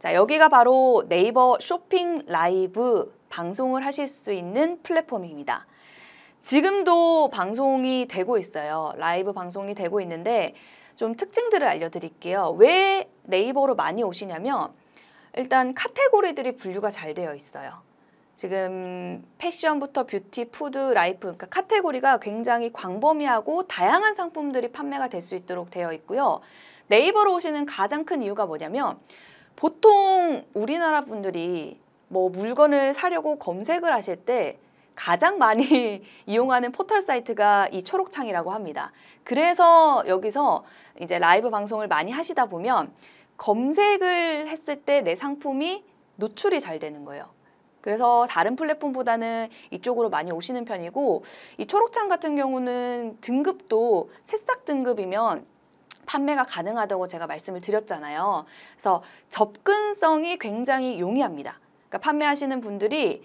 자, 여기가 바로 네이버 쇼핑 라이브 방송을 하실 수 있는 플랫폼입니다. 지금도 방송이 되고 있어요. 라이브 방송이 되고 있는데 좀 특징들을 알려드릴게요. 왜 네이버로 많이 오시냐면 일단 카테고리들이 분류가 잘 되어 있어요. 지금 패션부터 뷰티, 푸드, 라이프 그러니까 카테고리가 굉장히 광범위하고 다양한 상품들이 판매가 될 수 있도록 되어 있고요. 네이버로 오시는 가장 큰 이유가 뭐냐면 보통 우리나라 분들이 뭐 물건을 사려고 검색을 하실 때 가장 많이 이용하는 포털 사이트가 이 초록창이라고 합니다. 그래서 여기서 이제 라이브 방송을 많이 하시다 보면 검색을 했을 때 내 상품이 노출이 잘 되는 거예요. 그래서 다른 플랫폼보다는 이쪽으로 많이 오시는 편이고 이 초록창 같은 경우는 등급도 새싹 등급이면 판매가 가능하다고 제가 말씀을 드렸잖아요. 그래서 접근성이 굉장히 용이합니다. 그러니까 판매하시는 분들이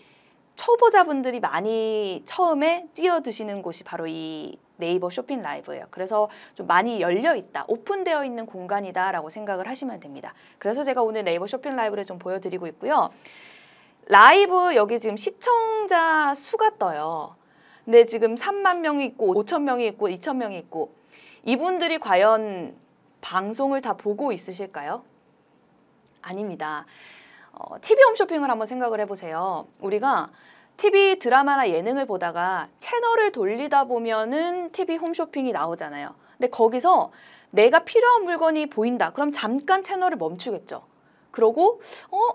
초보자분들이 많이 처음에 뛰어드시는 곳이 바로 이 네이버 쇼핑 라이브예요. 그래서 좀 많이 열려 있다, 오픈되어 있는 공간이다라고 생각을 하시면 됩니다. 그래서 제가 오늘 네이버 쇼핑 라이브를 좀 보여드리고 있고요. 라이브 여기 지금 시청자 수가 떠요. 근데 지금 3만 명이 있고 5천 명이 있고 2천 명이 있고 이분들이 과연 방송을 다 보고 있으실까요? 아닙니다. 어, TV 홈쇼핑을 한번 생각을 해보세요. 우리가 TV 드라마나 예능을 보다가 채널을 돌리다 보면은 TV 홈쇼핑이 나오잖아요. 근데 거기서 내가 필요한 물건이 보인다. 그럼 잠깐 채널을 멈추겠죠. 그러고 어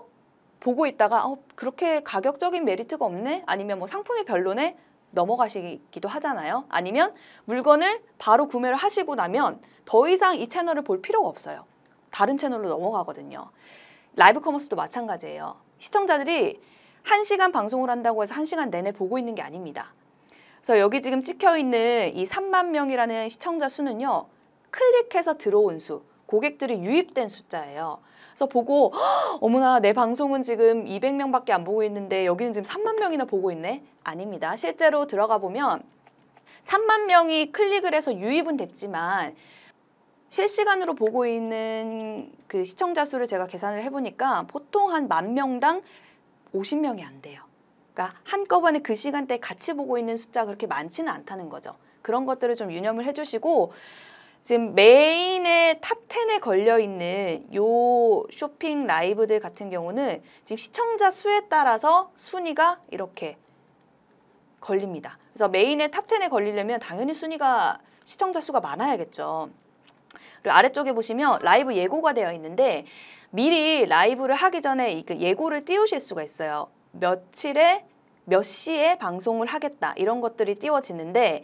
보고 있다가 어 그렇게 가격적인 메리트가 없네? 아니면 뭐 상품이 별로네? 넘어가시기도 하잖아요. 아니면 물건을 바로 구매를 하시고 나면 더 이상 이 채널을 볼 필요가 없어요. 다른 채널로 넘어가거든요. 라이브 커머스도 마찬가지예요. 시청자들이 1시간 방송을 한다고 해서 1시간 내내 보고 있는 게 아닙니다. 그래서 여기 지금 찍혀 있는 이 3만 명이라는 시청자 수는요. 클릭해서 들어온 수, 고객들이 유입된 숫자예요. 그래서 보고 어머나 내 방송은 지금 200명밖에 안 보고 있는데 여기는 지금 3만 명이나 보고 있네? 아닙니다. 실제로 들어가 보면 3만 명이 클릭을 해서 유입은 됐지만 실시간으로 보고 있는 그 시청자 수를 제가 계산을 해보니까 보통 한 만 명당 50명이 안 돼요. 그러니까 한꺼번에 그 시간대에 같이 보고 있는 숫자 가 그렇게 많지는 않다는 거죠. 그런 것들을 좀 유념을 해주시고 지금 메인의 탑텐에 걸려있는 요 쇼핑 라이브들 같은 경우는 지금 시청자 수에 따라서 순위가 이렇게 걸립니다. 그래서 메인의 탑텐에 걸리려면 당연히 순위가 시청자 수가 많아야겠죠. 그리고 아래쪽에 보시면 라이브 예고가 되어 있는데 미리 라이브를 하기 전에 그 예고를 띄우실 수가 있어요. 며칠에 몇 시에 방송을 하겠다 이런 것들이 띄워지는데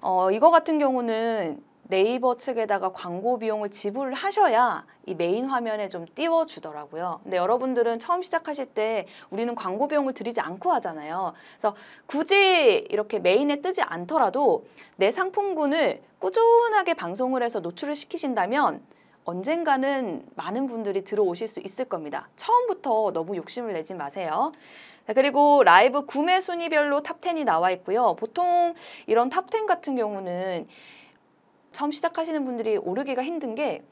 어, 이거 같은 경우는 네이버 측에다가 광고 비용을 지불하셔야 이 메인 화면에 좀 띄워주더라고요. 근데 여러분들은 처음 시작하실 때 우리는 광고 비용을 들이지 않고 하잖아요. 그래서 굳이 이렇게 메인에 뜨지 않더라도 내 상품군을 꾸준하게 방송을 해서 노출을 시키신다면 언젠가는 많은 분들이 들어오실 수 있을 겁니다. 처음부터 너무 욕심을 내지 마세요. 자, 그리고 라이브 구매 순위별로 탑10이 나와 있고요. 보통 이런 탑 10 같은 경우는 처음 시작하시는 분들이 오르기가 힘든 게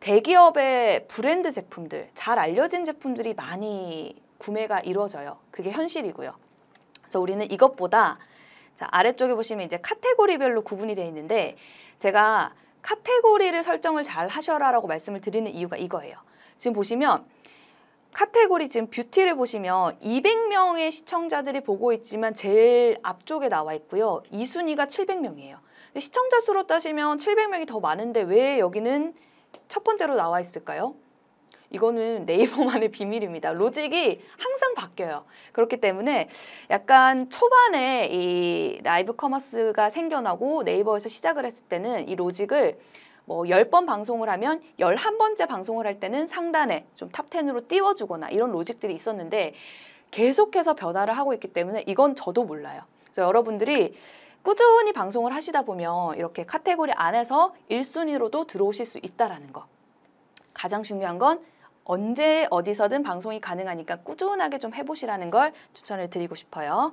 대기업의 브랜드 제품들, 잘 알려진 제품들이 많이 구매가 이루어져요. 그게 현실이고요. 그래서 우리는 이것보다 자, 아래쪽에 보시면 이제 카테고리별로 구분이 되어 있는데 제가 카테고리를 설정을 잘 하셔라라고 말씀을 드리는 이유가 이거예요. 지금 보시면 카테고리 지금 뷰티를 보시면 200명의 시청자들이 보고 있지만 제일 앞쪽에 나와 있고요. 2순위가 700명이에요. 시청자 수로 따지면 700명이 더 많은데 왜 여기는 첫 번째로 나와 있을까요? 이거는 네이버만의 비밀입니다. 로직이 항상 바뀌어요. 그렇기 때문에 약간 초반에 이 라이브 커머스가 생겨나고 네이버에서 시작을 했을 때는 이 로직을 뭐 10번 방송을 하면 11번째 방송을 할 때는 상단에 좀 탑10으로 띄워주거나 이런 로직들이 있었는데 계속해서 변화를 하고 있기 때문에 이건 저도 몰라요. 그래서 여러분들이 꾸준히 방송을 하시다 보면 이렇게 카테고리 안에서 1순위로도 들어오실 수 있다라는 거. 가장 중요한 건 언제 어디서든 방송이 가능하니까 꾸준하게 좀 해보시라는 걸 추천을 드리고 싶어요.